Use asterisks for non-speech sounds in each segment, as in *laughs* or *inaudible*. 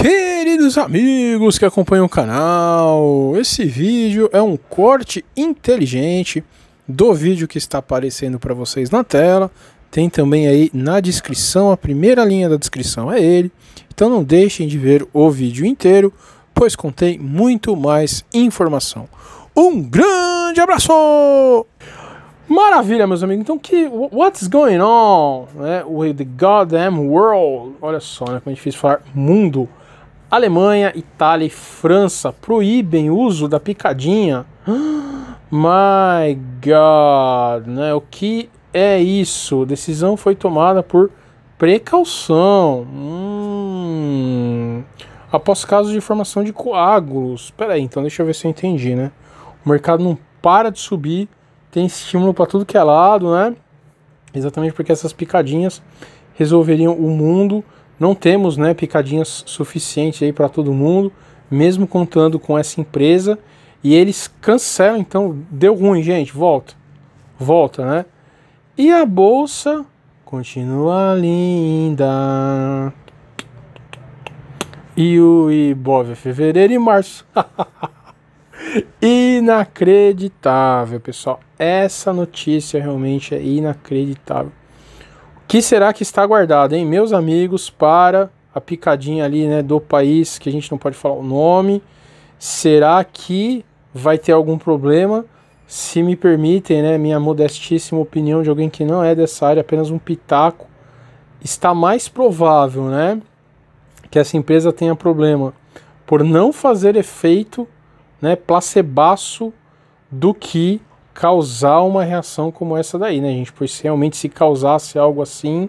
Queridos amigos que acompanham o canal, esse vídeo é um corte inteligente do vídeo que está aparecendo para vocês na tela. Tem também aí na descrição, a primeira linha da descrição é ele. Então não deixem de ver o vídeo inteiro, pois contém muito mais informação. Um grande abraço! Maravilha, meus amigos. Então, que what's going on né, with the goddamn world? Olha só, né, como é difícil falar mundo. Alemanha, Itália e França proíbem o uso da picadinha. *gasps* My God, né? O que é isso? decisão foi tomada por precaução. Hum. Após casos de formação de coágulos. Peraí, aí, então deixa eu ver se eu entendi, né? O mercado não para de subir, tem estímulo para tudo que é lado, né? Exatamente porque essas picadinhas resolveriam o mundo não temos né, picadinhas suficientes para todo mundo, mesmo contando com essa empresa. E eles cancelam, então deu ruim, gente, volta. Volta, né? E a bolsa continua linda. E o Ibov é fevereiro e março. *laughs* inacreditável, pessoal. Essa notícia realmente é inacreditável que será que está guardado, hein, meus amigos, para a picadinha ali, né, do país que a gente não pode falar o nome? Será que vai ter algum problema? Se me permitem, né, minha modestíssima opinião de alguém que não é dessa área, apenas um pitaco, está mais provável, né, que essa empresa tenha problema por não fazer efeito, né, placebaço do que causar uma reação como essa daí, né, gente? Pois realmente se causasse algo assim,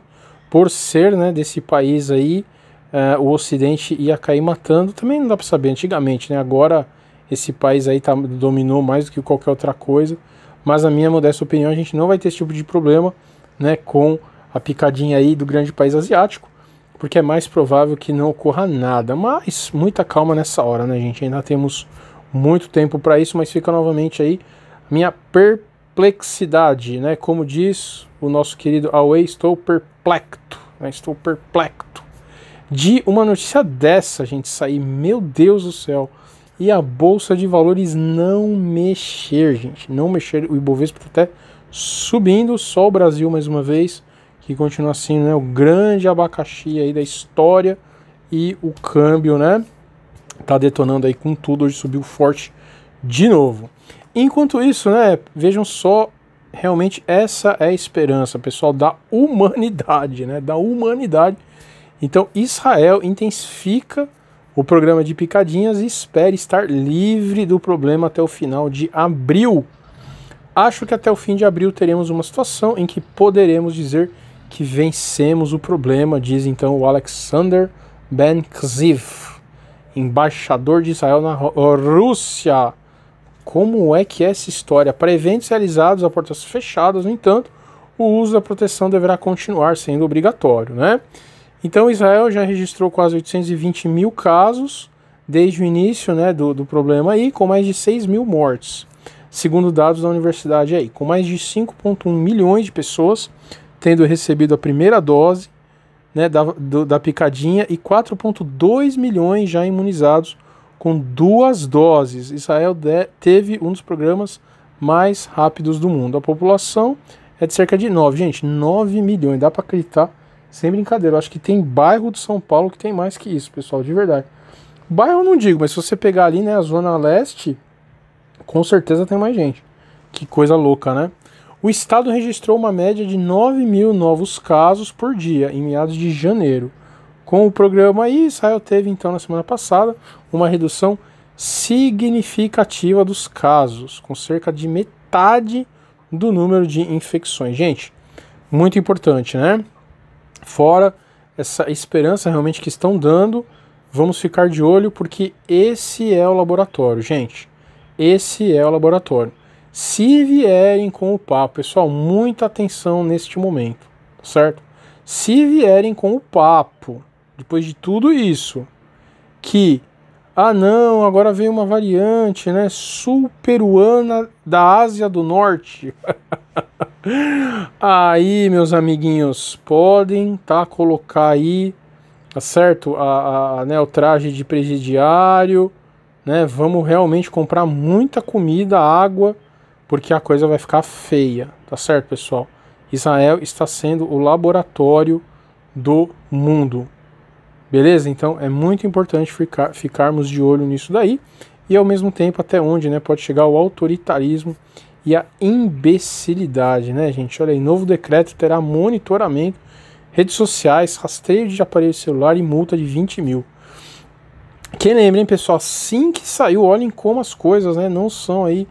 por ser né, desse país aí, uh, o Ocidente ia cair matando. Também não dá para saber antigamente, né? Agora esse país aí tá, dominou mais do que qualquer outra coisa. Mas na minha modesta opinião, a gente não vai ter esse tipo de problema, né? Com a picadinha aí do grande país asiático, porque é mais provável que não ocorra nada. Mas muita calma nessa hora, né, gente? Ainda temos muito tempo para isso, mas fica novamente aí minha perplexidade, né? Como diz o nosso querido Away, estou perplexo, né? estou perplexo de uma notícia dessa, gente, sair, meu Deus do céu. E a bolsa de valores não mexer, gente, não mexer. O Ibovespa está até subindo, só o Brasil mais uma vez, que continua sendo né, o grande abacaxi aí da história e o câmbio, né? Tá detonando aí com tudo, hoje subiu forte de novo. Enquanto isso, né, vejam só, realmente essa é a esperança, pessoal, da humanidade, né, da humanidade. Então, Israel intensifica o programa de picadinhas e espera estar livre do problema até o final de abril. Acho que até o fim de abril teremos uma situação em que poderemos dizer que vencemos o problema, diz então o Alexander Ben Kziv, embaixador de Israel na Rússia. Como é que é essa história? Para eventos realizados a portas fechadas, no entanto, o uso da proteção deverá continuar sendo obrigatório, né? Então, Israel já registrou quase 820 mil casos desde o início né, do, do problema aí, com mais de 6 mil mortes, segundo dados da universidade aí, com mais de 5,1 milhões de pessoas tendo recebido a primeira dose né, da, do, da picadinha e 4,2 milhões já imunizados com duas doses. Israel teve um dos programas mais rápidos do mundo. A população é de cerca de 9, gente, 9 milhões, dá para acreditar, sem brincadeira. Eu acho que tem bairro de São Paulo que tem mais que isso, pessoal, de verdade. Bairro eu não digo, mas se você pegar ali, né, a zona leste, com certeza tem mais gente. Que coisa louca, né? O estado registrou uma média de 9 mil novos casos por dia em meados de janeiro. Com o programa aí, Israel teve então na semana passada uma redução significativa dos casos, com cerca de metade do número de infecções. Gente, muito importante, né? Fora essa esperança realmente que estão dando, vamos ficar de olho porque esse é o laboratório, gente. Esse é o laboratório. Se vierem com o papo, pessoal, muita atenção neste momento, certo? Se vierem com o papo depois de tudo isso, que ah não, agora vem uma variante, né, sul-peruana da Ásia do Norte. *laughs* aí, meus amiguinhos, podem tá colocar aí, tá certo? A, a, né, o traje de presidiário, né? Vamos realmente comprar muita comida, água, porque a coisa vai ficar feia, tá certo, pessoal? Israel está sendo o laboratório do mundo. Beleza? Então é muito importante ficar, ficarmos de olho nisso daí e ao mesmo tempo até onde né, pode chegar o autoritarismo e a imbecilidade, né, gente? Olha aí, novo decreto terá monitoramento, redes sociais, rastreio de aparelho celular e multa de 20 mil. Quem lembra, hein, pessoal? Assim que saiu, olhem como as coisas né, não são aí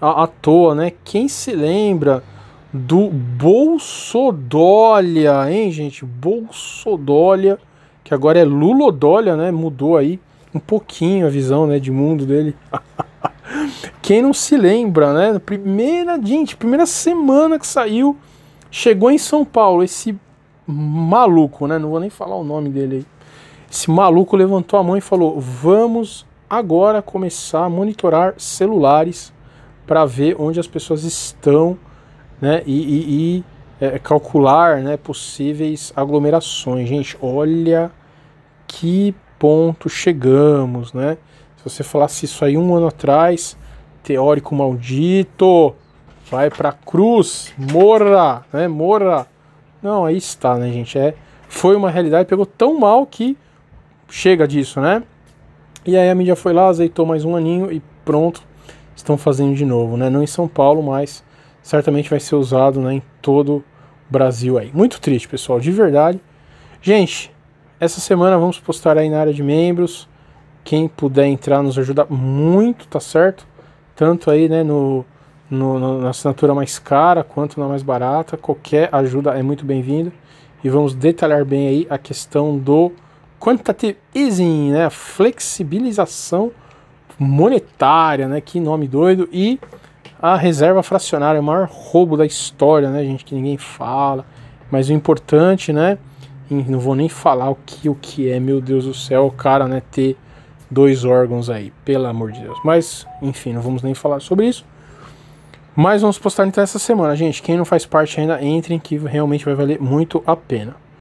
à, à toa, né? Quem se lembra do Bolsodólia, hein, gente? Bolsodólia que agora é Lulodólia, né? Mudou aí um pouquinho a visão né, de mundo dele. *laughs* Quem não se lembra, né? Primeira, gente, primeira semana que saiu, chegou em São Paulo esse maluco, né? Não vou nem falar o nome dele aí. Esse maluco levantou a mão e falou: "Vamos agora começar a monitorar celulares para ver onde as pessoas estão, né? E, e, e é, calcular, né? Possíveis aglomerações, gente. Olha que ponto chegamos, né? Se você falasse isso aí um ano atrás, teórico maldito, vai pra cruz, morra, né? Morra. Não, aí está, né, gente? É, foi uma realidade, pegou tão mal que chega disso, né? E aí a mídia foi lá, azeitou mais um aninho e pronto, estão fazendo de novo, né? Não em São Paulo, mas certamente vai ser usado né, em todo o Brasil aí. Muito triste, pessoal, de verdade. Gente, essa semana vamos postar aí na área de membros. Quem puder entrar nos ajuda muito, tá certo? Tanto aí, né, no, no, no na assinatura mais cara quanto na mais barata. Qualquer ajuda é muito bem-vindo. E vamos detalhar bem aí a questão do quantitative easing, né? Flexibilização monetária, né? Que nome doido. E a reserva fracionária, o maior roubo da história, né, gente? Que ninguém fala. Mas o importante, né? não vou nem falar o que o que é, meu Deus do céu, o cara, né, ter dois órgãos aí, pelo amor de Deus. Mas, enfim, não vamos nem falar sobre isso. Mas vamos postar então essa semana, gente. Quem não faz parte ainda, entrem que realmente vai valer muito a pena.